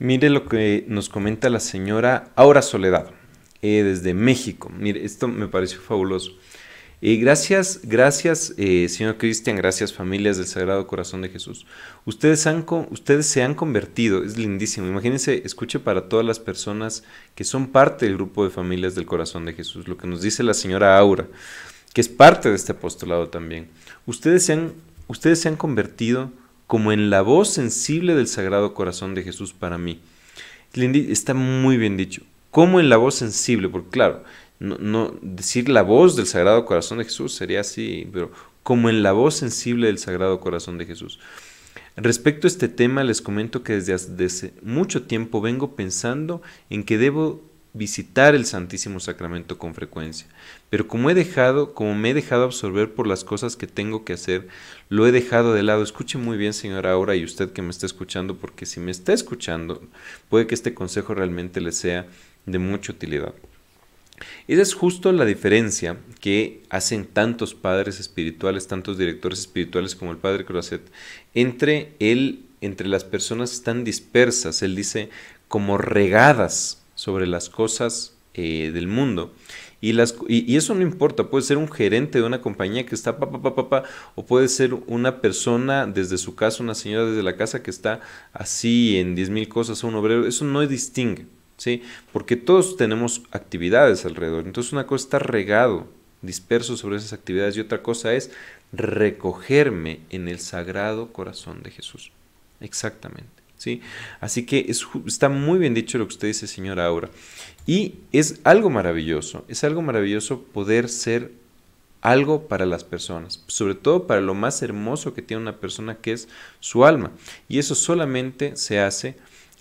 Mire lo que nos comenta la señora Aura Soledad, eh, desde México. Mire, esto me pareció fabuloso. Eh, gracias, gracias, eh, señor Cristian, gracias familias del Sagrado Corazón de Jesús. Ustedes, han ustedes se han convertido, es lindísimo. Imagínense, escuche para todas las personas que son parte del grupo de familias del Corazón de Jesús, lo que nos dice la señora Aura, que es parte de este apostolado también. Ustedes ustedes se han convertido como en la voz sensible del Sagrado Corazón de Jesús para mí. Está muy bien dicho, como en la voz sensible, porque claro, no, decir la voz del Sagrado Corazón de Jesús sería así, pero como en la voz sensible del Sagrado Corazón de Jesús. Respecto a este tema, les comento que desde hace mucho tiempo vengo pensando en que debo visitar el Santísimo Sacramento con frecuencia, pero como he dejado, como me he dejado absorber por las cosas que tengo que hacer, lo he dejado de lado. Escuche muy bien, señora, ahora y usted que me está escuchando, porque si me está escuchando, puede que este consejo realmente le sea de mucha utilidad. Esa es justo la diferencia que hacen tantos padres espirituales, tantos directores espirituales como el padre Croisset, entre él, entre las personas están dispersas, él dice, como regadas sobre las cosas eh, del mundo. Y, las, y, eso no importa, puede ser un gerente de una compañía que está papá, papá, papá, pa, o puede ser una persona desde su casa, una señora desde la casa que está así en mil cosas, un obrero, eso no distingue, ¿sí? Porque todos tenemos actividades alrededor, entonces una cosa está regado, disperso sobre esas actividades y otra cosa es recogerme en el sagrado corazón de Jesús. Exactamente. ¿sí? Así que está muy bien dicho lo que usted dice, señora Aura. Y es algo maravilloso, es algo maravilloso poder ser algo para las personas, sobre todo para lo más hermoso que tiene una persona que es su alma. Y eso solamente se hace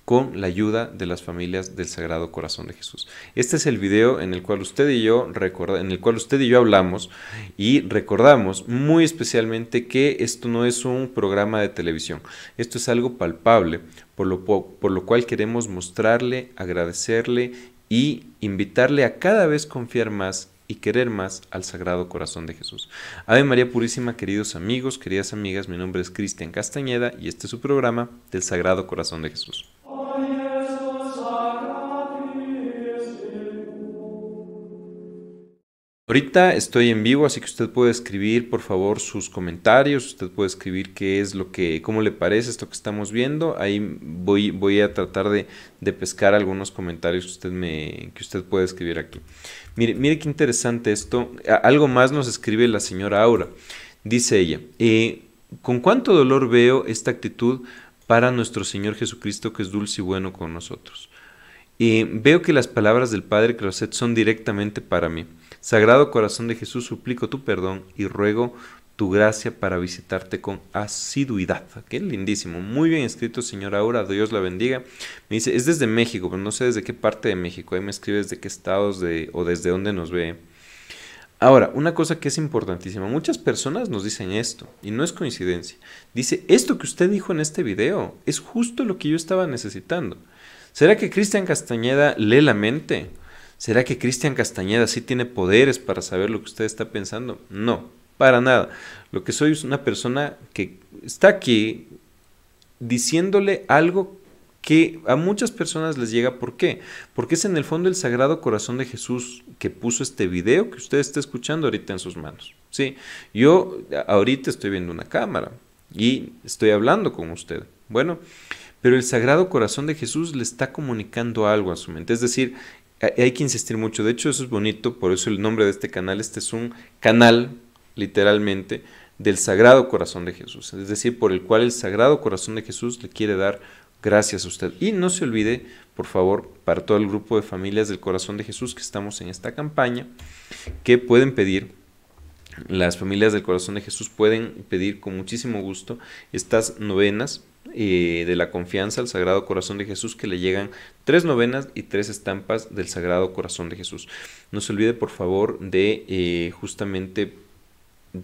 con la ayuda de las familias del Sagrado Corazón de Jesús. Este es el video en el cual usted y yo en el cual usted y yo hablamos y recordamos muy especialmente que esto no es un programa de televisión, esto es algo palpable, por lo, por lo cual queremos mostrarle, agradecerle y invitarle a cada vez confiar más y querer más al Sagrado Corazón de Jesús. Ave María Purísima, queridos amigos, queridas amigas, mi nombre es Cristian Castañeda y este es su programa del Sagrado Corazón de Jesús. Ahorita estoy en vivo, así que usted puede escribir, por favor, sus comentarios. Usted puede escribir qué es lo que, cómo le parece esto que estamos viendo. Ahí voy, voy a tratar de, pescar algunos comentarios que usted, me, que usted puede escribir aquí. Mire, mire qué interesante esto. Algo más nos escribe la señora Aura. Dice ella, eh, ¿con cuánto dolor veo esta actitud para nuestro Señor Jesucristo que es dulce y bueno con nosotros? Y veo que las palabras del Padre Crozet son directamente para mí. Sagrado Corazón de Jesús, suplico tu perdón y ruego tu gracia para visitarte con asiduidad. Qué lindísimo. Muy bien escrito, señor. Ahora Dios la bendiga. Me dice, es desde México, pero no sé desde qué parte de México. Ahí me escribe desde qué estados o desde dónde nos ve. Ahora, una cosa que es importantísima. Muchas personas nos dicen esto, y no es coincidencia. Dice, esto que usted dijo en este video es justo lo que yo estaba necesitando. ¿Será que Cristian Castañeda lee la mente? ¿Será que Cristian Castañeda sí tiene poderes para saber lo que usted está pensando? No, para nada. Lo que soy es una persona que está aquí diciéndole algo que a muchas personas les llega. ¿Por qué? Porque es en el fondo el Sagrado Corazón de Jesús que puso este video que usted está escuchando ahorita en sus manos. Sí, yo ahorita estoy viendo una cámara y estoy hablando con usted. Bueno, pero el Sagrado Corazón de Jesús le está comunicando algo a su mente. Es decir, hay que insistir mucho. De hecho, eso es bonito, por eso el nombre de este canal, este es un canal, literalmente, del Sagrado Corazón de Jesús. Es decir, por el cual el Sagrado Corazón de Jesús le quiere dar gracias a usted. Y no se olvide, por favor, para todo el grupo de familias del Corazón de Jesús que estamos en esta campaña, que pueden pedir las familias del corazón de Jesús pueden pedir con muchísimo gusto estas novenas eh, de la confianza al Sagrado Corazón de Jesús que le llegan tres novenas y tres estampas del Sagrado Corazón de Jesús. No se olvide por favor de eh, justamente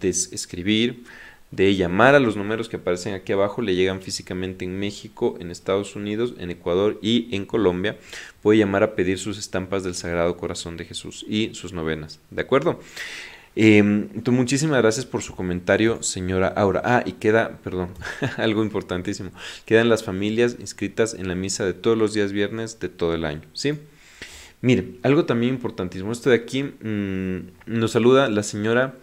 escribir de llamar a los números que aparecen aquí abajo, le llegan físicamente en México, en Estados Unidos, en Ecuador y en Colombia. Puede llamar a pedir sus estampas del Sagrado Corazón de Jesús y sus novenas. ¿De acuerdo? Em, muchísimas gracias por su comentario, señora Aura. Ah, y queda, perdón, algo importantísimo. Quedan las familias inscritas en la misa de todos los días viernes de todo el año, ¿sí? Miren, algo también importantísimo. Esto de aquí mm, nos saluda la señora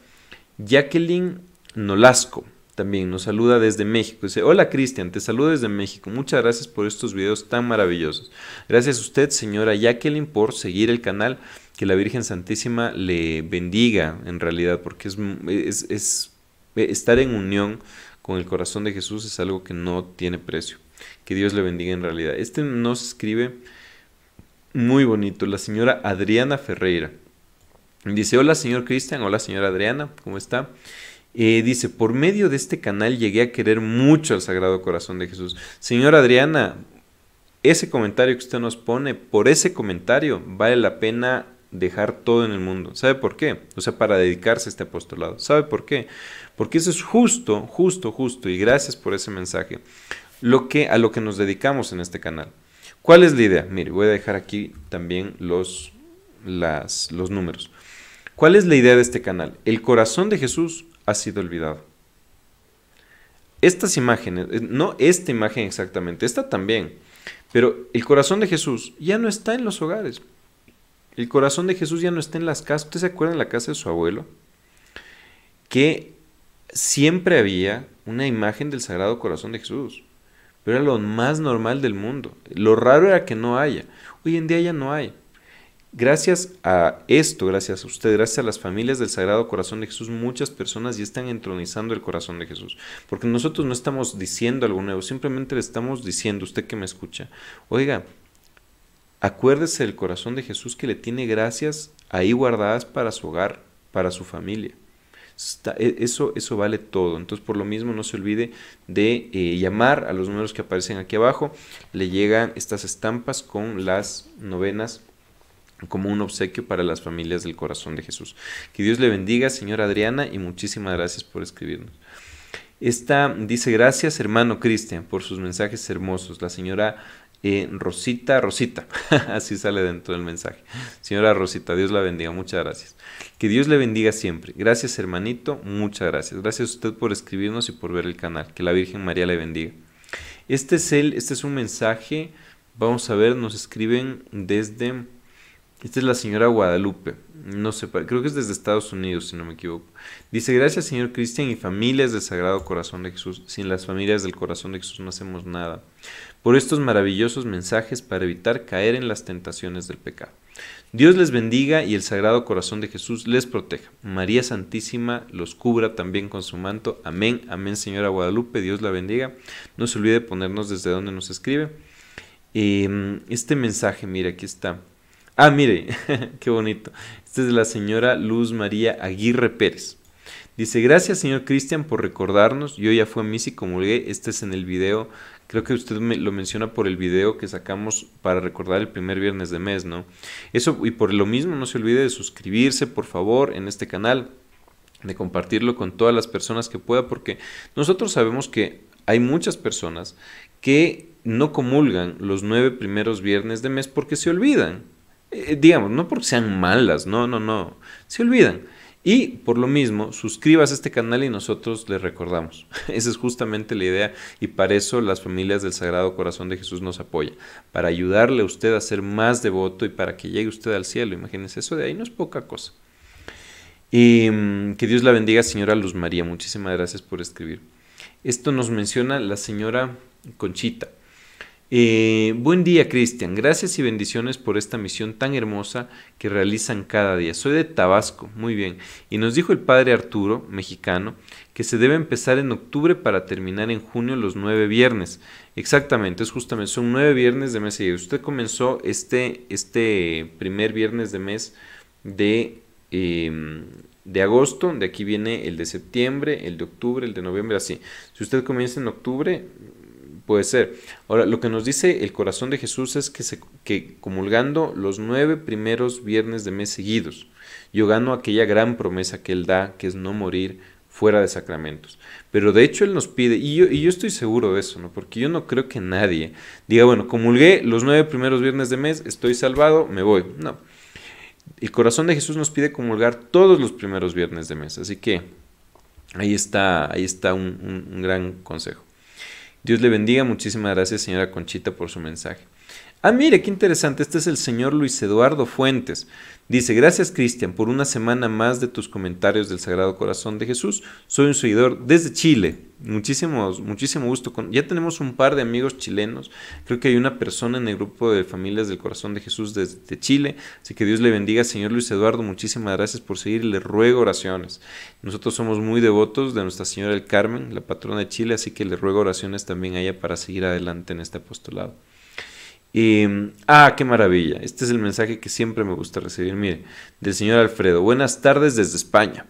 Jacqueline Nolasco. También nos saluda desde México. Dice, hola Cristian, te saludo desde México. Muchas gracias por estos videos tan maravillosos. Gracias a usted, señora Jacqueline, por seguir el canal que la Virgen Santísima le bendiga en realidad, porque es, es, estar en unión con el corazón de Jesús es algo que no tiene precio. Que Dios le bendiga en realidad. Este nos escribe muy bonito, la señora Adriana Ferreira. Dice, hola señor Cristian, hola señora Adriana, ¿cómo está? Eh, dice, por medio de este canal llegué a querer mucho al Sagrado Corazón de Jesús. Señora Adriana, ese comentario que usted nos pone, por ese comentario vale la pena dejar todo en el mundo. ¿Sabe por qué? O sea, para dedicarse a este apostolado. ¿Sabe por qué? Porque eso es justo, justo, justo. Y gracias por ese mensaje. Lo que, a lo que nos dedicamos en este canal. ¿Cuál es la idea? Mire, voy a dejar aquí también los, las, los números. ¿Cuál es la idea de este canal? El corazón de Jesús ha sido olvidado. Estas imágenes, eh, no esta imagen exactamente, esta también, pero el corazón de Jesús ya no está en los hogares. El corazón de Jesús ya no está en las casas. ¿Usted se acuerda en la casa de su abuelo? Que siempre había una imagen del Sagrado Corazón de Jesús. Pero era lo más normal del mundo. Lo raro era que no haya. Hoy en día ya no hay. Gracias a esto, gracias a usted, gracias a las familias del Sagrado Corazón de Jesús, muchas personas ya están entronizando el corazón de Jesús. Porque nosotros no estamos diciendo algo nuevo, simplemente le estamos diciendo, usted que me escucha, oiga, Acuérdese del corazón de Jesús que le tiene gracias ahí guardadas para su hogar, para su familia. E, eso, eso vale todo. Entonces, por lo mismo, no se olvide de eh, llamar a los números que aparecen aquí abajo. Le llegan estas estampas con las novenas como un obsequio para las familias del corazón de Jesús. Que Dios le bendiga, señora Adriana, y muchísimas gracias por escribirnos. Esta dice gracias hermano Cristian por sus mensajes hermosos. La señora Rosita, Rosita, así sale dentro del mensaje. Señora Rosita, Dios la bendiga, muchas gracias. Que Dios le bendiga siempre. Gracias hermanito, muchas gracias. Gracias a usted por escribirnos y por ver el canal. Que la Virgen María le bendiga. Este es, el, este es un mensaje, vamos a ver, nos escriben desde... Esta es la señora Guadalupe. No sé, creo que es desde Estados Unidos, si no me equivoco. Dice, gracias señor Cristian y familias del Sagrado Corazón de Jesús. Sin las familias del Corazón de Jesús no hacemos nada. Por estos maravillosos mensajes para evitar caer en las tentaciones del pecado. Dios les bendiga y el Sagrado Corazón de Jesús les proteja. María Santísima los cubra también con su manto. Amén, amén señora Guadalupe, Dios la bendiga. No se olvide ponernos desde donde nos escribe. Em, este mensaje, mira, aquí está. Ah, mire, qué bonito. Esta es de la señora Luz María Aguirre Pérez. Dice, gracias señor Cristian por recordarnos. Yo ya fue a misa y comulgué. Este es en el video, creo que usted lo menciona por el video que sacamos para recordar el primer viernes de mes, ¿no? Eso, y por lo mismo, no se olvide de suscribirse, por favor, en este canal, de compartirlo con todas las personas que pueda, porque nosotros sabemos que hay muchas personas que no comulgan los nueve primeros viernes de mes porque se olvidan. Eh, digamos, no porque sean malas, no, no, no, se olvidan. Y por lo mismo, suscríbase a este canal y nosotros le recordamos. Esa es justamente la idea y para eso las familias del Sagrado Corazón de Jesús nos apoyan, para ayudarle a usted a ser más devoto y para que llegue usted al cielo. Imagínense, eso de ahí no es poca cosa. Y mm, que Dios la bendiga, señora Luz María. Muchísimas gracias por escribir. Esto nos menciona la señora Conchita. Eh, buen día, Cristian. Gracias y bendiciones por esta misión tan hermosa que realizan cada día. Soy de Tabasco, muy bien. Y nos dijo el padre Arturo, mexicano, que se debe empezar en octubre para terminar en junio los nueve viernes. Exactamente, es justamente, son nueve viernes de mes Y Usted comenzó este, este primer viernes de mes de, em, de agosto, de aquí viene el de septiembre, el de octubre, el de noviembre, así. Si usted comienza en octubre, puede ser. Ahora, lo que nos dice el corazón de Jesús es que, se, que comulgando los nueve primeros viernes de mes seguidos, yo gano aquella gran promesa que Él da, que es no morir fuera de sacramentos. Pero de hecho Él nos pide, y yo, y yo estoy seguro de eso, ¿no? porque yo no creo que nadie diga, bueno, comulgué los nueve primeros viernes de mes, estoy salvado, me voy. No. El corazón de Jesús nos pide comulgar todos los primeros viernes de mes. Así que ahí está, ahí está un gran consejo. Dios le bendiga. Muchísimas gracias, señora Conchita, por su mensaje. Ah, mire, qué interesante. Este es el señor Luis Eduardo Fuentes. Dice, gracias Cristian por una semana más de tus comentarios del Sagrado Corazón de Jesús. Soy un seguidor desde Chile. Muchísimo, muchísimo gusto. Ya tenemos un par de amigos chilenos. Creo que hay una persona en el grupo de familias del Corazón de Jesús desde Chile. Así que Dios le bendiga, Señor Luis Eduardo. Muchísimas gracias por seguir. Le ruego oraciones. Nosotros somos muy devotos de Nuestra Señora del Carmen, la patrona de Chile. Así que le ruego oraciones también a ella para seguir adelante en este apostolado ah, qué maravilla. Este es el mensaje que siempre me gusta recibir. Mire, del señor Alfredo. Buenas tardes desde España.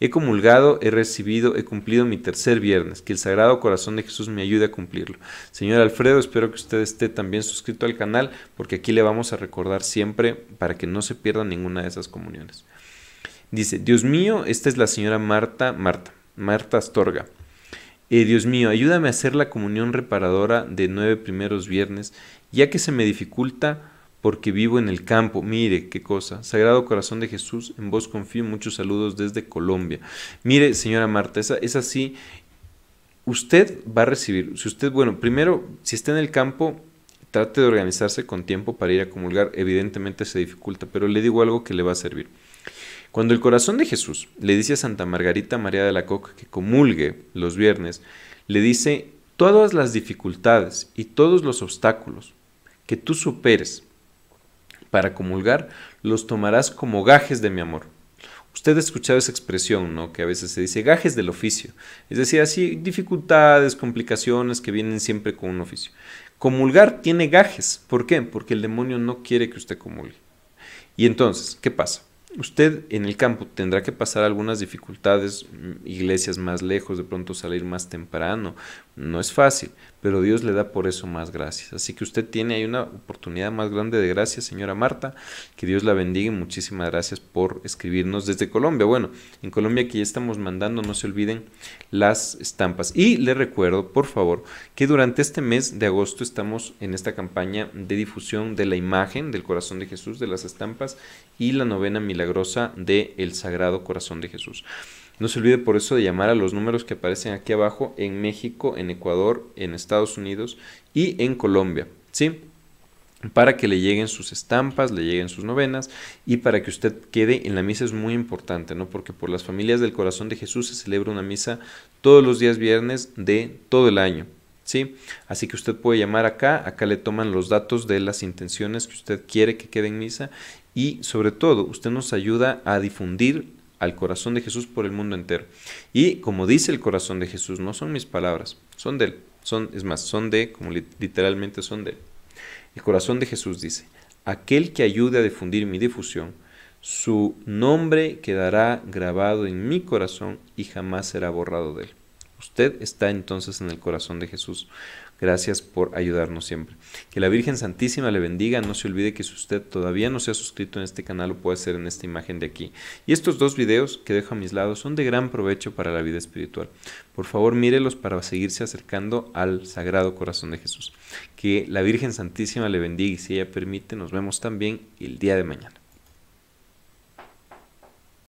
He comulgado, he recibido, he cumplido mi tercer viernes. Que el Sagrado Corazón de Jesús me ayude a cumplirlo. Señor Alfredo, espero que usted esté también suscrito al canal porque aquí le vamos a recordar siempre para que no se pierda ninguna de esas comuniones. Dice, Dios mío, esta es la señora Marta, Marta, Marta Astorga. Eh, Dios mío, ayúdame a hacer la comunión reparadora de nueve primeros viernes ya que se me dificulta porque vivo en el campo. Mire, qué cosa. Sagrado Corazón de Jesús, en vos confío. Muchos saludos desde Colombia. Mire, señora Marta, es así. Usted va a recibir, si usted, bueno, primero, si está en el campo, trate de organizarse con tiempo para ir a comulgar. Evidentemente se dificulta, pero le digo algo que le va a servir. Cuando el corazón de Jesús le dice a Santa Margarita María de la Coca que comulgue los viernes, le dice, todas las dificultades y todos los obstáculos que tú superes para comulgar, los tomarás como gajes de mi amor. Usted ha escuchado esa expresión, ¿no? Que a veces se dice gajes del oficio. Es decir, así dificultades, complicaciones que vienen siempre con un oficio. Comulgar tiene gajes. ¿Por qué? Porque el demonio no quiere que usted comulgue. Y entonces, ¿qué pasa? Usted en el campo tendrá que pasar algunas dificultades, mm, iglesias más lejos, de pronto salir más temprano. No es fácil, pero Dios le da por eso más gracias. Así que usted tiene ahí una oportunidad más grande de gracias, señora Marta. Que Dios la bendiga y muchísimas gracias por escribirnos desde Colombia. Bueno, en Colombia aquí ya estamos mandando, no se olviden, las estampas. Y le recuerdo, por favor, que durante este mes de agosto estamos en esta campaña de difusión de la imagen del corazón de Jesús, de las estampas y la novena milagrosa Grosa de el Sagrado Corazón de Jesús. No se olvide por eso de llamar a los números que aparecen aquí abajo en México, en Ecuador, en Estados Unidos y en Colombia. ¿Sí? para que le lleguen sus estampas, le lleguen sus novenas y para que usted quede en la misa es muy importante, ¿no? Porque por las familias del corazón de Jesús se celebra una misa todos los días viernes de todo el año. ¿sí? Así que usted puede llamar acá, acá le toman los datos de las intenciones que usted quiere que quede en misa y sobre todo usted nos ayuda a difundir al corazón de Jesús por el mundo entero. Y como dice el corazón de Jesús, no son mis palabras, son de él, son, es más, son de, como literalmente son de él. El corazón de Jesús dice, aquel que ayude a difundir mi difusión, su nombre quedará grabado en mi corazón y jamás será borrado de él. Usted está entonces en el corazón de Jesús. Gracias por ayudarnos siempre. Que la Virgen Santísima le bendiga. No se olvide que si usted todavía no se ha suscrito en este canal, lo puede hacer en esta imagen de aquí. Y estos dos videos que dejo a mis lados son de gran provecho para la vida espiritual. Por favor, mírelos para seguirse acercando al Sagrado Corazón de Jesús. Que la Virgen Santísima le bendiga y si ella permite, nos vemos también el día de mañana.